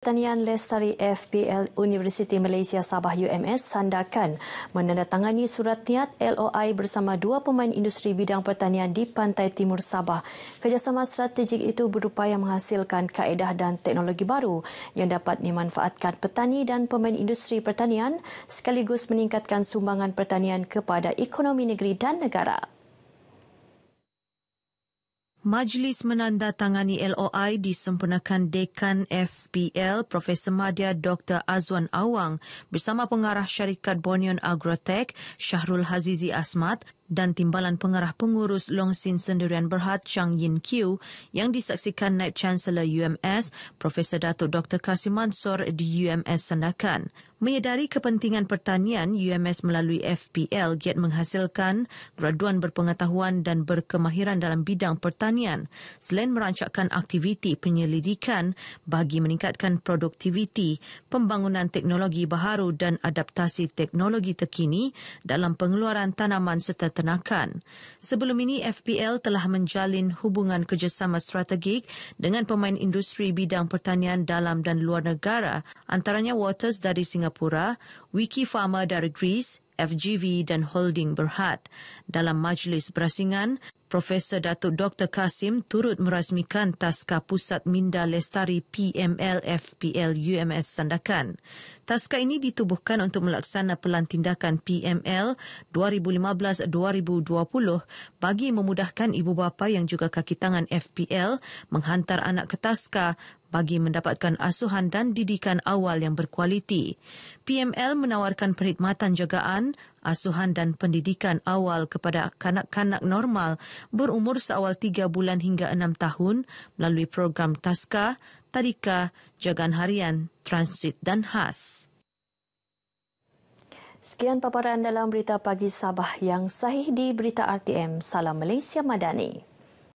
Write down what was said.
Pertanian Lestari FPL Universiti Malaysia Sabah UMS sandakan menandatangani surat niat LOI bersama dua pemain industri bidang pertanian di Pantai Timur Sabah. Kerjasama strategik itu berupaya menghasilkan kaedah dan teknologi baru yang dapat dimanfaatkan petani dan pemain industri pertanian sekaligus meningkatkan sumbangan pertanian kepada ekonomi negeri dan negara. Majlis menandatangani LOI disempurnakan Dekan FPL Prof Madia Dr. Azwan Awang bersama pengarah syarikat Bonion Agrotech Syahrul Hazizi Asmat dan timbalan pengarah pengurus Long Longsin Sendirian Berhad Chang Yin Q yang disaksikan Naib Chancellor UMS Profesor Datuk Dr Kasim Mansor di UMS Sandakan. Menyedari kepentingan pertanian, UMS melalui FPL giat menghasilkan graduan berpengetahuan dan berkemahiran dalam bidang pertanian selain merancangkan aktiviti penyelidikan bagi meningkatkan produktiviti, pembangunan teknologi baharu dan adaptasi teknologi terkini dalam pengeluaran tanaman serta peternakan. Sebelum ini, FPL telah menjalin hubungan kerjasama strategik dengan pemain industri bidang pertanian dalam dan luar negara, antaranya Waters dari Singapura, Wiki Farmer dari Greece, FGV dan Holding Berhad. Dalam majlis berasingan, Profesor Datuk Dr. Kasim turut merasmikan Taska Pusat Minda Lestari (PMLFPL) UMS Sandakan. Taska ini ditubuhkan untuk melaksana pelan tindakan PML 2015-2020 bagi memudahkan ibu bapa yang juga kaki tangan FPL menghantar anak ke Taska bagi mendapatkan asuhan dan didikan awal yang berkualiti. PML menawarkan perkhidmatan jagaan, asuhan dan pendidikan awal kepada kanak-kanak normal berumur seawal 3 bulan hingga 6 tahun melalui program TASKA, TADIKA, Jagaan Harian, Transit dan HAS. Sekian paparan dalam berita pagi Sabah yang sahih di berita RTM. Salam Malaysia Madani.